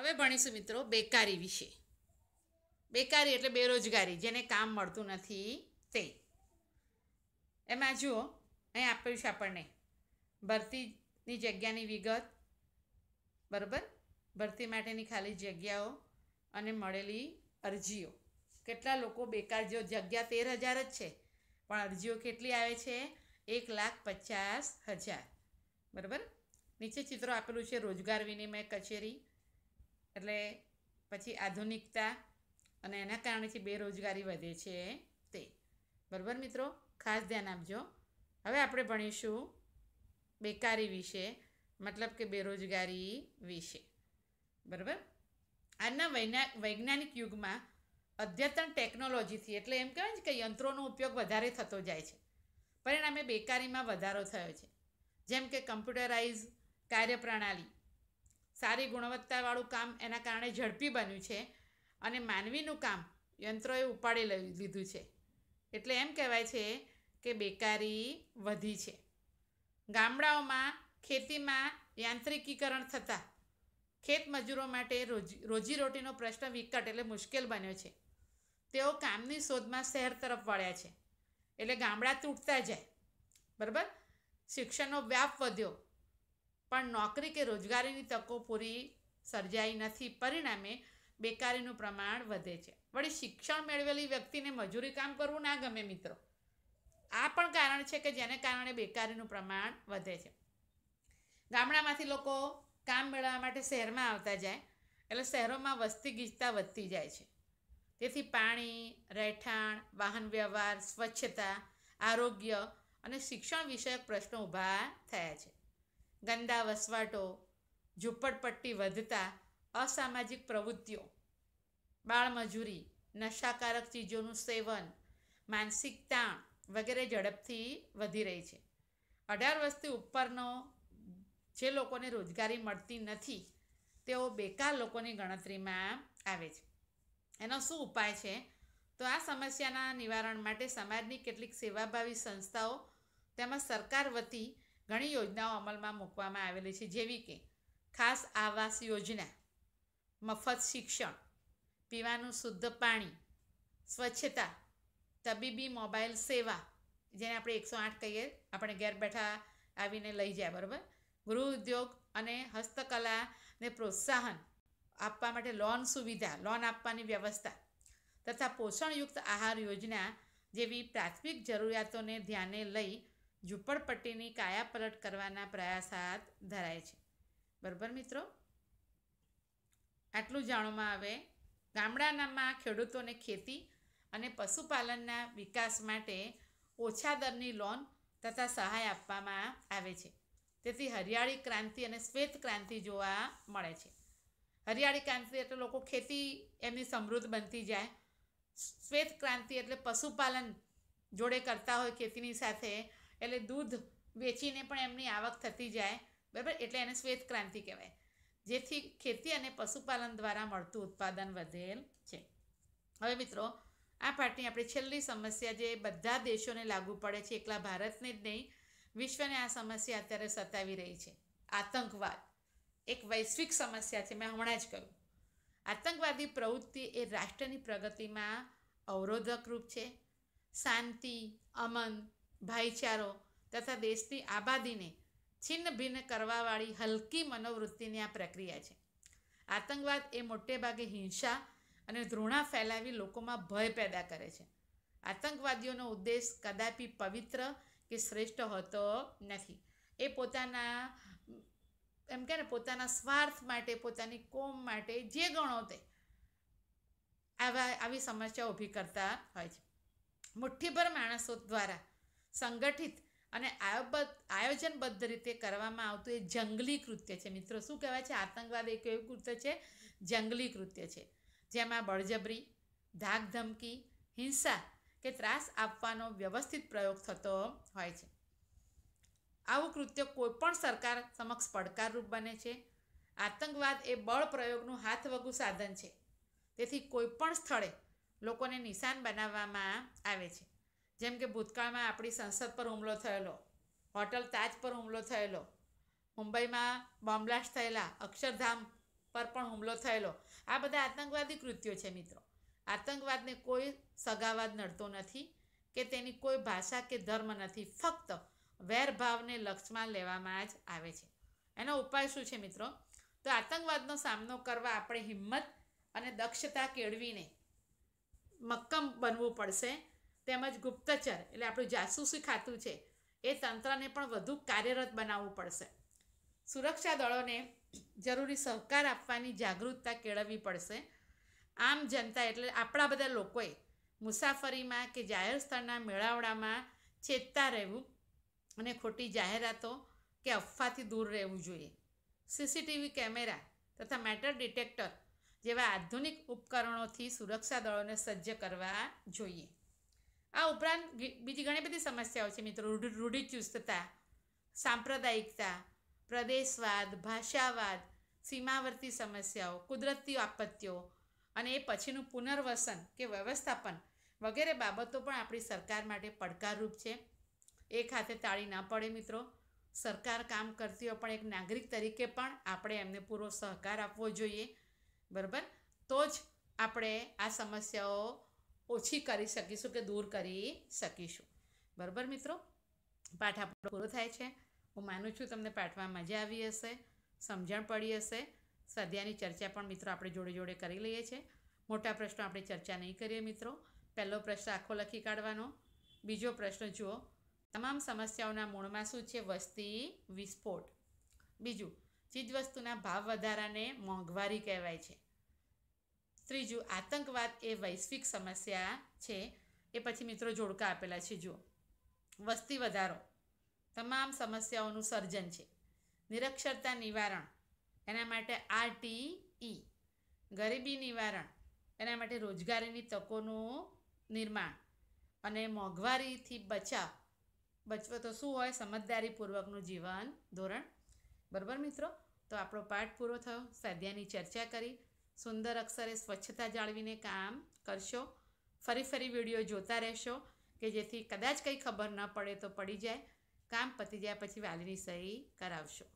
હવે ભણીશું મિત્રો બેકારી વિશે બેકારી એટલે બેરોજગારી જેને કામ મળતું નથી તે એમાં જુઓ અહીં આપ્યું છે આપણને ભરતીની જગ્યાની વિગત બરાબર ભરતી માટેની ખાલી જગ્યાઓ અને મળેલી અરજીઓ કેટલા લોકો બેકાર જો જગ્યા તેર હજાર જ છે પણ અરજીઓ કેટલી આવે છે એક લાખ પચાસ હજાર બરાબર નીચે ચિત્રો આપેલું છે રોજગાર વિનિમય કચેરી એટલે પછી આધુનિકતા અને એના કારણેથી બેરોજગારી વધે છે તે બરાબર મિત્રો ખાસ ધ્યાન આપજો હવે આપણે ભણીશું બેકારી વિશે મતલબ કે બેરોજગારી વિશે બરાબર આજના વૈજ્ઞાનિક યુગમાં અદ્યતન ટેકનોલોજીથી એટલે એમ કહેવાય ને કે યંત્રોનો ઉપયોગ વધારે થતો જાય છે પરિણામે બેકારીમાં વધારો થયો છે જેમ કે કમ્પ્યુટરાઇઝ કાર્યપ્રણાલી સારી ગુણવત્તાવાળું કામ એના કારણે ઝડપી બન્યું છે અને માનવીનું કામ યંત્રોએ ઉપાડી લીધું છે એટલે એમ કહેવાય છે કે બેકારી વધી છે ગામડાઓમાં ખેતીમાં યાંત્રિકીકરણ થતાં ખેત મજૂરો માટે રોજી રોજીરોટીનો પ્રશ્ન વિકટ એટલે મુશ્કેલ બન્યો છે તેઓ કામની શોધમાં શહેર તરફ વળ્યા છે એટલે ગામડા તૂટતા જાય બરાબર શિક્ષણનો વ્યાપ વધ્યો પણ નોકરી કે રોજગારીની તકો પૂરી સર્જાઈ નથી પરિણામે બેકારીનું પ્રમાણ વધે છે વળી શિક્ષણ મેળવેલી વ્યક્તિને મજૂરી કામ કરવું ના ગમે મિત્રો આ પણ કારણ છે કે જેને કારણે બેકારીનું પ્રમાણ વધે છે ગામડામાંથી લોકો કામ મેળવવા માટે શહેરમાં આવતા જાય એટલે શહેરોમાં વસ્તી ગીચતા વધતી જાય છે તેથી પાણી રહેઠાણ વાહન વ્યવહાર સ્વચ્છતા આરોગ્ય અને શિક્ષણ વિષયક પ્રશ્નો ઊભા થયા છે ગંદા વસવાટો ઝૂંપડપટ્ટી વધતા અસામાજિક પ્રવૃત્તિઓ બાળમજૂરી નશાકારક ચીજોનું સેવન માનસિક તાણ વગેરે ઝડપથી વધી રહી છે અઢાર વર્ષથી ઉપરનો જે લોકોને રોજગારી મળતી નથી તેઓ બેકાર લોકોની ગણતરીમાં આવે છે એનો શું ઉપાય છે તો આ સમસ્યાના નિવારણ માટે સમાજની કેટલીક સેવાભાવી સંસ્થાઓ તેમજ સરકાર વતી ઘણી યોજનાઓ અમલમાં મૂકવામાં આવેલી છે જેવી કે ખાસ આવાસ યોજના મફત શિક્ષણ પીવાનું શુદ્ધ પાણી સ્વચ્છતા તબીબી મોબાઈલ સેવા જેને આપણે એકસો આઠ કહીએ આપણે ઘેર બેઠા આવીને લઈ જાય બરાબર ગૃહ ઉદ્યોગ અને હસ્તકલાને પ્રોત્સાહન આપવા માટે લોન સુવિધા લોન આપવાની વ્યવસ્થા તથા પોષણયુક્ત આહાર યોજના જેવી પ્રાથમિક જરૂરિયાતોને ધ્યાને લઈ ઝૂંપડપટ્ટીની કાયાપલટ કરવાના પ્રયાસ હાથ ધરાય છે બરાબર મિત્રો આટલું જાણવામાં આવે ગામડાનામાં ખેડૂતોને ખેતી અને પશુપાલનના વિકાસ માટે ઓછા દરની લોન તથા સહાય આપવામાં આવે છે તેથી હરિયાળી ક્રાંતિ અને શ્વેત ક્રાંતિ જોવા મળે છે હરિયાળી ક્રાંતિ એટલે લોકો ખેતી એમની સમૃદ્ધ બનતી જાય શ્વેત ક્રાંતિ એટલે પશુપાલન જોડે કરતા હોય ખેતીની સાથે એટલે દૂધ વેચીને પણ એમની આવક થતી જાય બરાબર એટલે એને શ્વેત ક્રાંતિ કહેવાય જેથી ખેતી અને પશુપાલન દ્વારા મળતું ઉત્પાદન વધેલ છે હવે મિત્રો આ પાઠની આપણે છેલ્લી સમસ્યા જે બધા દેશોને લાગુ પડે છે એકલા ભારતને જ નહીં વિશ્વને આ સમસ્યા અત્યારે સતાવી રહી છે આતંકવાદ એક વૈશ્વિક સમસ્યા છે મેં હમણાં જ કહ્યું આતંકવાદી પ્રવૃત્તિ એ રાષ્ટ્રની પ્રગતિમાં અવરોધકરૂપ છે શાંતિ અમન ભાઈચારો તથા દેશની આબાદીને છિન્ન ભિન્ન કરવાવાળી હલકી મનોવૃત્તિની આ પ્રક્રિયા છે આતંકવાદ એ મોટેભાગે હિંસા અને ધૃણા ફેલાવી લોકોમાં ભય પેદા કરે છે આતંકવાદીઓનો ઉદ્દેશ કદાપી પવિત્ર કે શ્રેષ્ઠ હોતો નથી એ પોતાના એમ કે ને પોતાના સ્વાર્થ માટે પોતાની કોમ માટે જે ગણો તે આવા આવી સમસ્યા ઊભી કરતા હોય છે મુઠ્ઠીભર માણસો દ્વારા સંગઠિત અને આયોજનબદ્ધ રીતે કરવામાં આવતું એ જંગલી કૃત્ય છે મિત્રો શું કહેવાય છે આતંકવાદ એક એવું કૃત્ય છે જંગલી કૃત્ય છે જેમાં બળજબરી ધાક ધમકી હિંસા કે ત્રાસ આપવાનો વ્યવસ્થિત પ્રયોગ થતો હોય છે આવું કૃત્ય કોઈપણ સરકાર સમક્ષ પડકારરૂપ બને છે આતંકવાદ એ બળ પ્રયોગનું હાથવગું સાધન છે તેથી કોઈપણ સ્થળે લોકોને નિશાન બનાવવામાં આવે છે જેમ કે ભૂતકાળમાં આપણી સંસદ પર હુમલો થયેલો હોટલ તાજ પર હુમલો થયેલો મુંબઈમાં બોમ્બલાસ્ટ થયેલા અક્ષરધામ પર પણ હુમલો થયેલો આ બધા આતંકવાદી કૃત્યો છે મિત્રો આતંકવાદને કોઈ સગાવાદ નડતો નથી કે તેની કોઈ ભાષા કે ધર્મ નથી ફક્ત વેરભાવને લક્ષમાં લેવામાં જ આવે છે એનો ઉપાય શું છે મિત્રો તો આતંકવાદનો સામનો કરવા આપણે હિંમત અને દક્ષતા કેળવીને મક્કમ બનવું પડશે તેમજ ગુપ્તચર એટલે આપણું જાસૂસી ખાતું છે એ તંત્રને પણ વધુ કાર્યરત બનાવવું પડશે સુરક્ષા દળોને જરૂરી સહકાર આપવાની જાગૃતતા કેળવવી પડશે આમ જનતા એટલે આપણા બધા લોકોએ મુસાફરીમાં કે જાહેર સ્થળના મેળાવડામાં ચેતતા રહેવું અને ખોટી જાહેરાતો કે અફવાથી દૂર રહેવું જોઈએ સીસીટીવી કેમેરા તથા મેટર ડિટેક્ટર જેવા આધુનિક ઉપકરણોથી સુરક્ષા દળોને સજ્જ કરવા જોઈએ આ ઉપરાંત બીજી ઘણી બધી સમસ્યાઓ છે મિત્રો રૂઢિચુસ્તતા સાંપ્રદાયિકતા પ્રદેશવાદ ભાષાવાદ સીમાવર્તી સમસ્યાઓ કુદરતી આપત્તિઓ અને એ પછીનું પુનર્વસન કે વ્યવસ્થાપન વગેરે બાબતો પણ આપણી સરકાર માટે પડકારરૂપ છે એક હાથે તાળી ના પડે મિત્રો સરકાર કામ કરતી હોય પણ એક નાગરિક તરીકે પણ આપણે એમને પૂરો સહકાર આપવો જોઈએ બરાબર તો જ આપણે આ સમસ્યાઓ ઓછી કરી શકીશું કે દૂર કરી શકીશું બરાબર મિત્રો પાઠ આપણો પૂરો થાય છે હું માનું છું તમને પાઠમાં મજા આવી હશે સમજણ પડી હશે સ્વાધ્યાયની ચર્ચા પણ મિત્રો આપણે જોડે જોડે કરી લઈએ છીએ મોટા પ્રશ્નો આપણે ચર્ચા નહીં કરીએ મિત્રો પહેલો પ્રશ્ન આખો લખી કાઢવાનો બીજો પ્રશ્ન જુઓ તમામ સમસ્યાઓના મૂળમાં શું છે વસ્તી વિસ્ફોટ બીજું ચીજવસ્તુના ભાવ વધારાને મોંઘવારી કહેવાય છે ત્રીજું આતંકવાદ એ વૈશ્વિક સમસ્યા છે એ પછી મિત્રો જોડકા આપેલા છે જુઓ વસ્તી વધારો તમામ સમસ્યાઓનું સર્જન છે નિરક્ષરતા નિવારણ એના માટે આરટીઈ ગરીબી નિવારણ એના માટે રોજગારીની તકોનું નિર્માણ અને મોંઘવારીથી બચાવ બચવો તો શું હોય સમજદારીપૂર્વકનું જીવન ધોરણ બરાબર મિત્રો તો આપણો પાઠ પૂરો થયો સાધ્યાની ચર્ચા કરી સુંદર અક્ષરે સ્વચ્છતા જાળવીને કામ કરશો ફરી ફરી વિડીયો જોતા રહેશો કે જેથી કદાચ કંઈ ખબર ન પડે તો પડી જાય કામ પતી જાય પછી વાલીની સહી કરાવશો